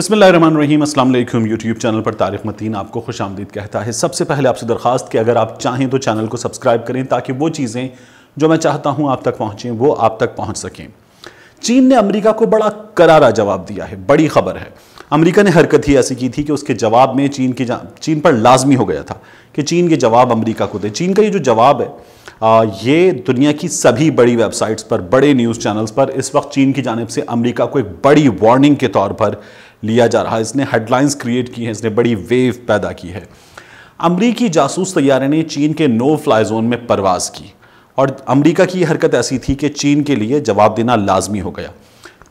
बसमिल असल YouTube channel पर तारिक मतीन आपको खुश आमदीद कहता है सबसे पहले आपसे दरख्वास्त कि अगर आप चाहें तो चैनल को सब्सक्राइब करें ताकि वो चीज़ें जो मैं चाहता हूँ आप तक पहुँचें वो आप तक पहुँच सकें चीन ने अमरीका को बड़ा करारा जवाब दिया है बड़ी खबर है अमरीका ने हरकत ही ऐसी की थी कि उसके जवाब में चीन की चीन पर लाजमी हो गया था कि चीन के जवाब अमरीका को दे चीन का ये जो जवाब है ये दुनिया की सभी बड़ी वेबसाइट्स पर बड़े न्यूज़ चैनल्स पर इस वक्त चीन की जानब से अमेरिका को एक बड़ी वार्निंग के तौर पर लिया जा रहा है इसने हेडलाइंस क्रिएट की है इसने बड़ी वेव पैदा की है अमरीकी जासूस तैयारे ने चीन के नो फ्लाई जोन में परवाज की और अमरीका की हरकत ऐसी थी कि चीन के लिए जवाब देना लाजमी हो गया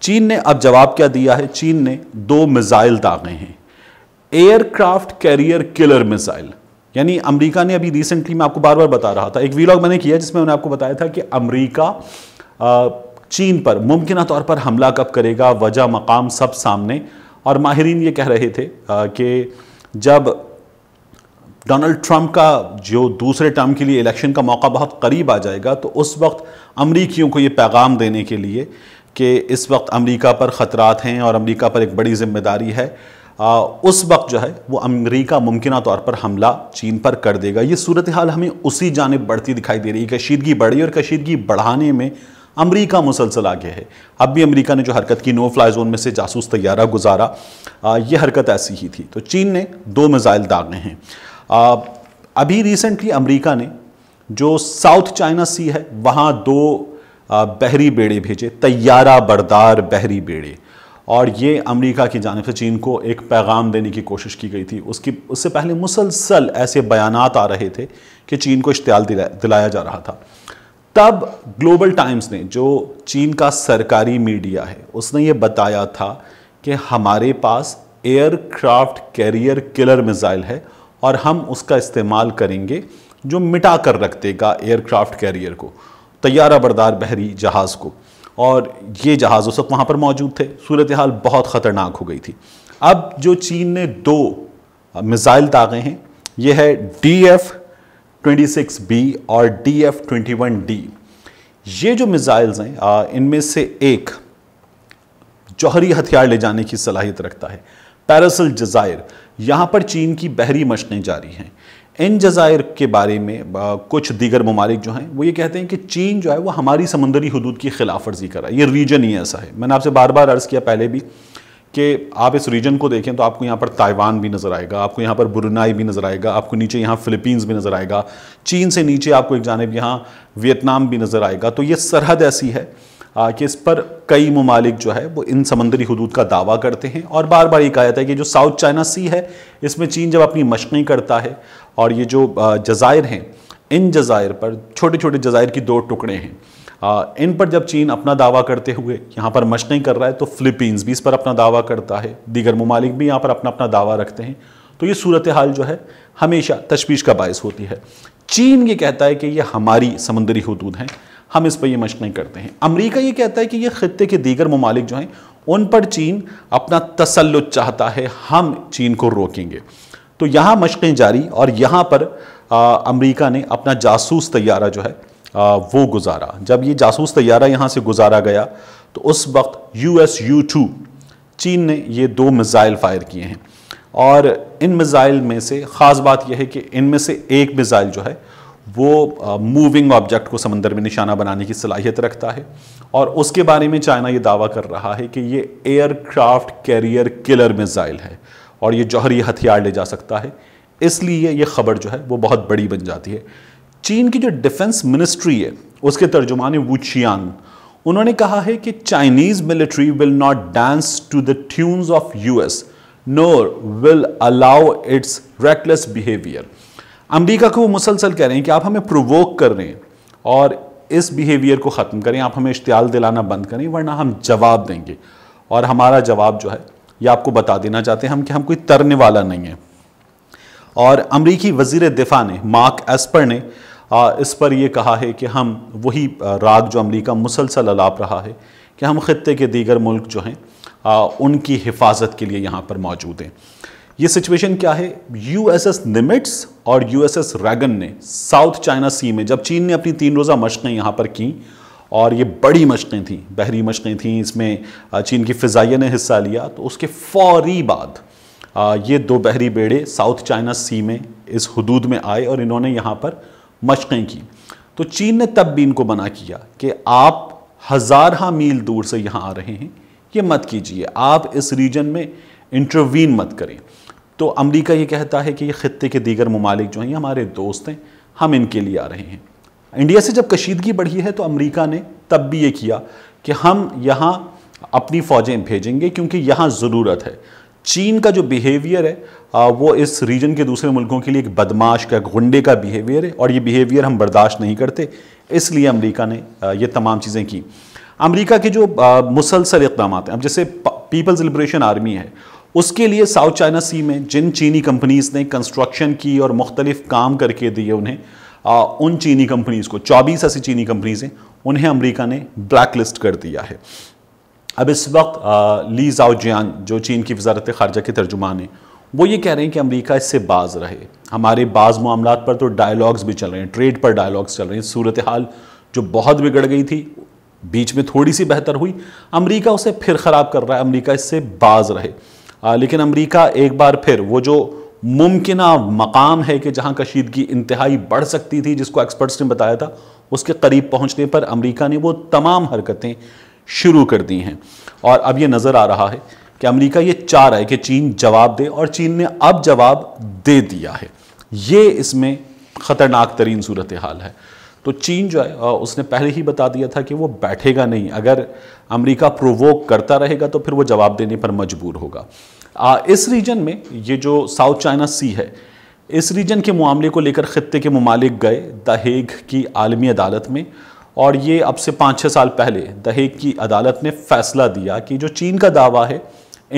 चीन ने अब जवाब क्या दिया है चीन ने दो मिज़ाइल दागे हैं एयरक्राफ्ट कैरियर किलर मिज़ाइल यानी अमेरिका ने अभी रिसेंटली मैं आपको बार बार बता रहा था एक वीलॉग मैंने किया जिसमें मैंने आपको बताया था कि अमेरिका चीन पर मुमकिन तौर पर हमला कब करेगा वजह मकाम सब सामने और माहरीन ये कह रहे थे कि जब डोनाल्ड ट्रंप का जो दूसरे टर्म के लिए इलेक्शन का मौका बहुत करीब आ जाएगा तो उस वक्त अमरीकियों को ये पैगाम देने के लिए कि इस वक्त अमेरिका पर ख़तरात हैं और अमेरिका पर एक बड़ी जिम्मेदारी है आ, उस वक्त जो है वो अमेरिका मुमकिन तौर पर हमला चीन पर कर देगा ये सूरत हाल हमें उसी जानब बढ़ती दिखाई दे रही है कशीदगी बढ़ी और कशीदगी बढ़ाने में अमरीका मुसलसल आगे है अब भी अमरीका ने जो हरकत की नो फ्लाई जोन में से जासूस तैयारा गुजारा यह हरकत ऐसी ही थी तो चीन ने दो मिज़ाइल दागे हैं अभी रिसेंटली अमरीका ने जो साउथ चाइना सी है वहाँ दो बहरी बेड़े भेजे तैयारा बरदार बहरी बेड़े और ये अमेरिका की जानब से चीन को एक पैगाम देने की कोशिश की गई थी उसकी उससे पहले मुसलसल ऐसे बयानात आ रहे थे कि चीन को इश्तियाल दिला, दिलाया जा रहा था तब ग्लोबल टाइम्स ने जो चीन का सरकारी मीडिया है उसने ये बताया था कि हमारे पास एयरक्राफ्ट कैरियर किलर मिसाइल है और हम उसका इस्तेमाल करेंगे जो मिटा कर रख देगा एयरक्राफ्ट कैरियर को तैयारा बरदार बहरी जहाज़ को और ये जहाज़ उस वक्त वहाँ पर मौजूद थे सूरत हाल बहुत ख़तरनाक हो गई थी अब जो चीन ने दो मिज़ाइल दागे हैं यह है डी एफ 26B और DF-21D ये जो मिज़ाइल्स हैं इनमें से एक जौहरी हथियार ले जाने की सलाहियत रखता है पैरसल जज़ायर यहाँ पर चीन की बहरी मशनें जारी हैं इन जज़ायर के बारे में कुछ दीगर ममालिक जो हैं वो ये कहते हैं कि चीन जो है वो हमारी समंदरी हदूद की खिलाफ वर्जी कर रहा है ये रीजन ही ऐसा है मैंने आपसे बार बार अर्ज़ किया पहले भी कि आप इस रीजन को देखें तो आपको यहाँ पर ताइवान भी नज़र आएगा आपको यहाँ पर बुरनाई भी नज़र आएगा आपको नीचे यहाँ फिलीपींस भी नज़र आएगा चीन से नीचे आपको एक जानब यहाँ वियतनाम भी नज़र आएगा तो ये सरहद ऐसी है कि इस पर कई ममालिक जो है वो इन समंदरी हदूद का दावा करते हैं और बार बार ये कहा जाता है कि जो साउथ चाइना सी है इसमें चीन जब अपनी मशक़ें करता है और ये जो जज़ायर हैं इन जज़ायर पर छोटे छोटे जज़ायर की दो टुकड़े हैं इन पर जब चीन अपना दावा करते हुए यहाँ पर मश नहीं कर रहा है तो फिलीपींस भी इस पर अपना दावा करता है दीगर ममालिक भी यहाँ पर अपना अपना दावा रखते हैं तो ये सूरत हाल जो है हमेशा तशवीश का बायस होती है चीन ये कहता है कि ये हमारी समुद्री हदूद हैं हम इस पर यह मश नहीं करते हैं अमरीका ये कहता है कि ये ख़त्े के दीगर ममालिक जो हैं उन पर चीन अपना तसलुत चाहता है हम चीन को रोकेंगे तो यहाँ मशक़ें जारी और यहाँ पर अमरीका ने अपना जासूस तैयारा जो है वो गुजारा जब ये जासूस तैयारा यहाँ से गुजारा गया तो उस वक्त यू एस यू टू चीन ने ये दो मिज़ाइल फायर किए हैं और इन मिज़ाइल में से ख़ास बात यह है कि इनमें से एक मिज़ाइल जो है वो मूविंग ऑब्जेक्ट को समंदर में निशाना बनाने की सलाहियत रखता है और उसके बारे में चाइना ये दावा कर रहा है कि ये एयरक्राफ्ट कैरियर किलर मिज़ाइल है और ये जौहरी हथियार ले जा सकता है इसलिए ये खबर जो है वो बहुत बड़ी बन जाती है चीन की जो डिफेंस मिनिस्ट्री है उसके तर्जुमान वुचियान उन्होंने कहा है कि Chinese military will not dance to the tunes of US nor will allow its reckless behaviour America को वो मुसलसल कह रहे हैं कि आप हमें प्रोवोक कर रहे हैं और इस बिहेवियर को ख़त्म करें आप हमें इश्तियाल दिलाना बंद करें वरना हम जवाब देंगे और हमारा जवाब जो है ये आपको बता देना चाहते हैं हम कि हम कोई तरने वाला नहीं है और अमरीकी वजीर दिफा ने मार्क एस्पर ने आ, इस पर यह कहा है कि हम वही राग जो अमरीका मुसलसल अलाप रहा है कि हम ख़त्े के दीगर मुल्क जो हैं उनकी हिफाजत के लिए यहाँ पर मौजूद हैं ये सिचुएशन क्या है यू एस एस निमिट्स और यू एस एस रैगन ने साउथ चाइना सी में जब चीन ने अपनी तीन रोज़ा मशक़ें यहाँ पर कं और ये बड़ी मशक़ें थीं बहरी मशक़ें थीं इसमें चीन की फ़िज़ाइया ने हिस्सा लिया तो उसके फौरी बाद ये दो बहरी बेड़े साउथ चाइना सी में इस हदूद में आए और इन्होंने यहाँ पर मशक़ें की तो चीन ने तब भी इनको मना किया कि आप हाँ मील दूर से यहाँ आ रहे हैं ये मत कीजिए आप इस रीजन में इंटरवीन मत करें तो अमरीका ये कहता है कि ये ख़त्े के दीगर ममालिक जो हैं हमारे दोस्त हैं हम इनके लिए आ रहे हैं इंडिया से जब कशीदगी बढ़ी है तो अमरीका ने तब भी ये किया कि हम यहाँ अपनी फ़ौजें भेजेंगे क्योंकि यहाँ ज़रूरत है चीन का जो बिहेवियर है आ, वो इस रीजन के दूसरे मुल्कों के लिए एक बदमाश का गुंडे का बिहेवियर है और ये बिहेवियर हम बर्दाश्त नहीं करते इसलिए अमेरिका ने आ, ये तमाम चीज़ें की अमेरिका के जो मुसलसल इकदाम हैं अब जैसे पीपल्स लिब्रेशन आर्मी है उसके लिए साउथ चाइना सी में जिन चीनी कंपनीज़ ने कंस्ट्रक्शन की और मुख्तलिफ काम करके दिए उन्हें आ, उन चीनी कंपनीज़ को चौबीस ऐसी चीनी कंपनीज़ हैं उन्हें अमेरिका ने ब्लैक लिस्ट कर दिया है अब इस वक्त ली जाओ जियान जो चीन की वजारत खारजा के तर्जुमान हैं वो ये कह रहे हैं कि अमरीका इससे बाज रहे हमारे बाज़ मामला पर तो डायलाग्स भी चल रहे हैं ट्रेड पर डायलाग्स चल रहे हैं सूरत हाल जो बहुत बिगड़ गई थी बीच में थोड़ी सी बेहतर हुई अमरीका उसे फिर ख़राब कर रहा है अमरीका इससे बाज रहे आ, लेकिन अमरीका एक बार फिर वो जो मुमकिन मकाम है कि जहाँ कशीदगी इंतहाई बढ़ सकती थी जिसको एक्सपर्ट्स ने बताया था उसके करीब पहुँचने पर अमरीका ने वो तमाम हरकतें शुरू कर दी हैं और अब ये नज़र आ रहा है कि अमेरिका ये चाह रहा है कि चीन जवाब दे और चीन ने अब जवाब दे दिया है ये इसमें ख़तरनाक तरीन सूरत हाल है तो चीन जो है उसने पहले ही बता दिया था कि वो बैठेगा नहीं अगर अमेरिका प्रोवोक करता रहेगा तो फिर वो जवाब देने पर मजबूर होगा आ, इस रीजन में ये जो साउथ चाइना सी है इस रीजन के मामले को लेकर ख़त्े के ममालिक गए दहेग की आलमी अदालत में और ये अब से पाँच छः साल पहले दहेज की अदालत ने फैसला दिया कि जो चीन का दावा है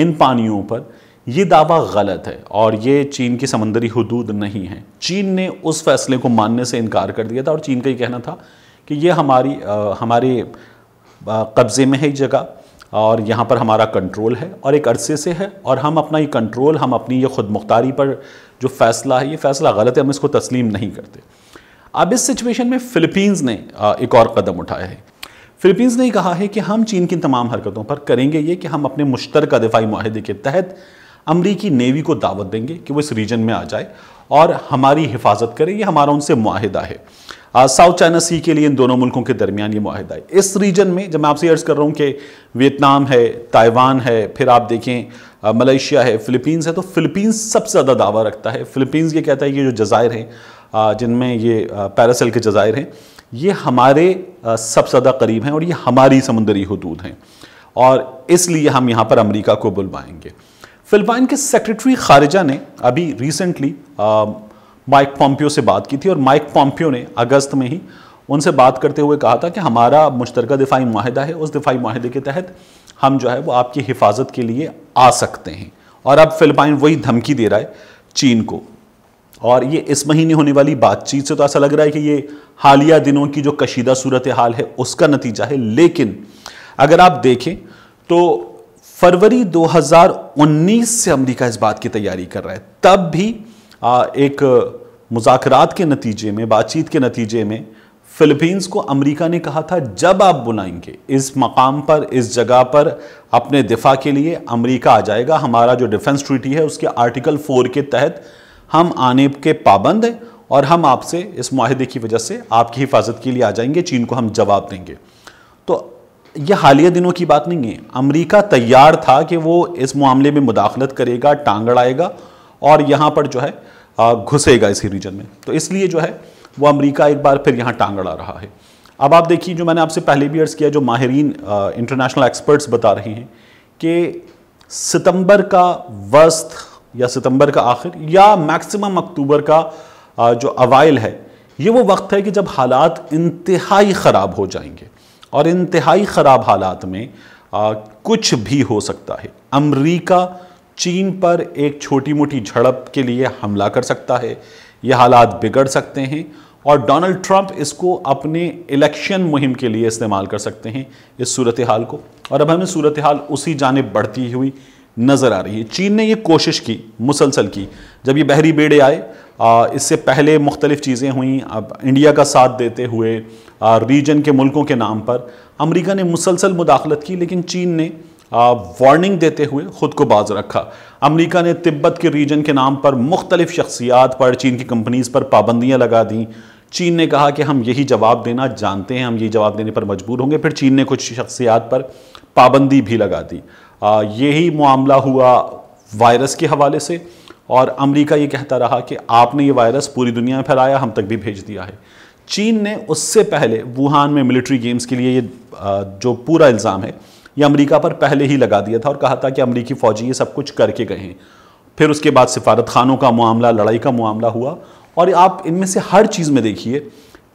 इन पानियों पर ये दावा गलत है और ये चीन की समंदरी हदूद नहीं है चीन ने उस फैसले को मानने से इनकार कर दिया था और चीन का ये कहना था कि ये हमारी आ, हमारे कब्ज़े में है जगह और यहाँ पर हमारा कंट्रोल है और एक अरसे से है और हम अपना ये कंट्रोल हम अपनी ये खुद मुख्तारी पर जो फैसला है ये फैसला गलत है हम इसको तस्लीम नहीं करते अब इस सिचुएशन में फ़िलीपींस ने एक और कदम उठाया है फिलीपींस ने कहा है कि हम चीन की तमाम हरकतों पर करेंगे ये कि हम अपने मुश्तरका दिफाई माहदे के तहत अमरीकी नेवी को दावत देंगे कि वो इस रीजन में आ जाए और हमारी हिफाजत करें ये हमारा उनसे माहिदा है साउथ चाइना सी के लिए इन दोनों मुल्कों के दरमियान ये माहिदा है इस रीजन में जब मैं आपसे अर्ज़ कर रहा हूँ कि वियतनाम है ताइवान है फिर आप देखें मलेशिया है फिलीपींस है तो फिलीपींस सबसे ज़्यादा दावा रखता है फिलीपींस ये कहता है कि जो जजायर हैं जिनमें ये पैरासेल के जजायर हैं ये हमारे सबसे ज़्यादा करीब हैं और ये हमारी समुद्री हदूद हैं और इसलिए हम यहाँ पर अमेरिका को बुलवाएंगे फिलिपाइन के सेक्रेटरी खारिजा ने अभी रिसेंटली माइक पॉम्पियो से बात की थी और माइक पॉम्पियो ने अगस्त में ही उनसे बात करते हुए कहा था कि हमारा मुश्तर दिफाई माहिदा है उस दिफाई माहे के तहत हम जो है वो आपकी हिफाजत के लिए आ सकते हैं और अब फिलिपाइन वही धमकी दे रहा है चीन को और ये इस महीने होने वाली बातचीत से तो ऐसा लग रहा है कि ये हालिया दिनों की जो कशीदा सूरत हाल है उसका नतीजा है लेकिन अगर आप देखें तो फरवरी 2019 से अमेरिका इस बात की तैयारी कर रहा है तब भी आ, एक मुजाकरात के नतीजे में बातचीत के नतीजे में फिलीपींस को अमेरिका ने कहा था जब आप बुलाएंगे इस मकाम पर इस जगह पर अपने दिफा के लिए अमेरिका आ जाएगा हमारा जो डिफेंस ट्रीटी है उसके आर्टिकल फोर के तहत हम आने के पाबंद हैं और हम आपसे इस माहदे की वजह से आपकी हिफाजत के लिए आ जाएंगे चीन को हम जवाब देंगे तो यह हालिया दिनों की बात नहीं है अमरीका तैयार था कि वो इस मामले में मुदाखलत करेगा टांगड़ आएगा और यहाँ पर जो है घुसेगा इसी रीजन में तो इसलिए जो है वो अमेरिका एक बार फिर यहाँ टांगड़ आ रहा है अब आप देखिए जो मैंने आपसे पहले भी अर्ज़ किया जो माहरीन इंटरनेशनल एक्सपर्ट्स बता रहे हैं कि सितंबर का वस्त या सितंबर का आखिर या मैक्सिमम अक्टूबर का जो अवाइल है ये वो वक्त है कि जब हालात इंतहाई ख़राब हो जाएंगे और इंतहाई ख़राब हालात में आ, कुछ भी हो सकता है अमरीका चीन पर एक छोटी मोटी झड़प के लिए हमला कर सकता है ये हालात बिगड़ सकते हैं और डोनाल्ड ट्रंप इसको अपने इलेक्शन मुहिम के लिए इस्तेमाल कर सकते हैं इस सूरत हाल को और अब हमें सूरत हाल उसी जानब बढ़ती हुई नज़र आ रही है चीन ने ये कोशिश की मुसलसल की जब ये बहरी बेड़े आए इससे पहले मुख्तलिफ़ चीज़ें हुई अब इंडिया का साथ देते हुए रीजन के मुल्कों के नाम पर अमरीका ने मुसलसल मुदाखलत की लेकिन चीन ने वार्निंग देते हुए ख़ुद को बाज रखा अमरीका ने तिब्बत के रीजन के नाम पर मुख्तलिफ़ शख्सियात पर चीन की कंपनीज़ पर पाबंदियाँ लगा दी चीन ने कहा कि हम यही जवाब देना जानते हैं हम यही जवाब देने पर मजबूर होंगे फिर चीन ने कुछ शख्सियात पर पाबंदी भी लगा दी यही मामला हुआ वायरस के हवाले से और अमेरिका ये कहता रहा कि आपने ये वायरस पूरी दुनिया में फैलाया हम तक भी भेज दिया है चीन ने उससे पहले वुहान में मिलिट्री गेम्स के लिए ये जो पूरा इल्ज़ाम है ये अमेरिका पर पहले ही लगा दिया था और कहा था कि अमेरिकी फ़ौजी ये सब कुछ करके गए हैं फिर उसके बाद सिफारत खानों का मामला लड़ाई का मामला हुआ और आप इनमें से हर चीज़ में देखिए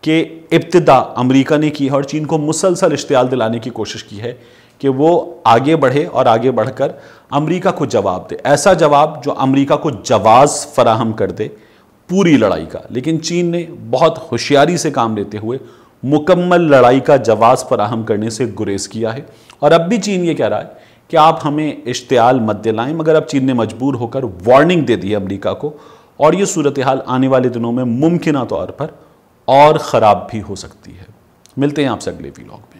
कि इब्तदा अमरीका ने की है और चीन को मुसलसल इश्तियाल दिलाने की कोशिश की है कि वो आगे बढ़े और आगे बढ़कर अमेरिका को जवाब दे ऐसा जवाब जो अमेरिका को जवाब फराहम कर दे पूरी लड़ाई का लेकिन चीन ने बहुत होशियारी से काम लेते हुए मुकम्मल लड़ाई का जवाब फराहम करने से गुरेज किया है और अब भी चीन ये कह रहा है कि आप हमें इश्तियाल मत दिलाएं मगर अब चीन ने मजबूर होकर वार्निंग दे दी है अमरीका को और ये सूरत हाल आने वाले दिनों में मुमकिन तौर पर और ख़राब भी हो सकती है मिलते हैं आपसे अगले वीलॉग में